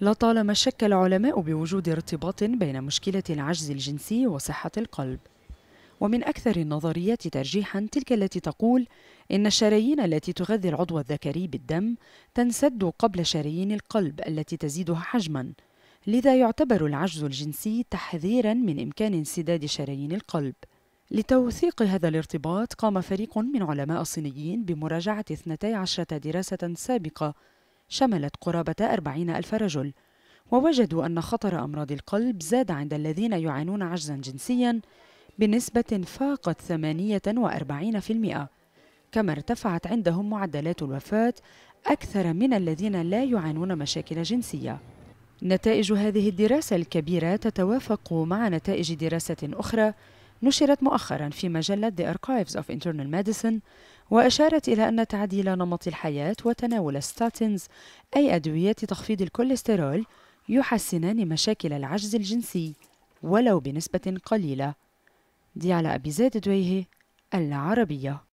لطالما شك العلماء بوجود ارتباط بين مشكلة العجز الجنسي وصحة القلب ومن أكثر النظريات ترجيحا تلك التي تقول إن الشرايين التي تغذي العضو الذكري بالدم تنسد قبل شرايين القلب التي تزيدها حجما لذا يعتبر العجز الجنسي تحذيرا من إمكان انسداد شرايين القلب لتوثيق هذا الارتباط قام فريق من علماء صينيين بمراجعة 12 دراسة سابقة شملت قرابة أربعين ألف رجل ووجدوا أن خطر أمراض القلب زاد عند الذين يعانون عجزا جنسيا بنسبة فاقت 48% كما ارتفعت عندهم معدلات الوفاة أكثر من الذين لا يعانون مشاكل جنسية نتائج هذه الدراسة الكبيرة تتوافق مع نتائج دراسة أخرى نشرت مؤخرا في مجلة The Archives of Internal Medicine وأشارت إلى أن تعديل نمط الحياة وتناول الستاتينز أي أدوية تخفيض الكوليسترول يحسنان مشاكل العجز الجنسي ولو بنسبة قليلة دي على أبي زيد دويهي العربية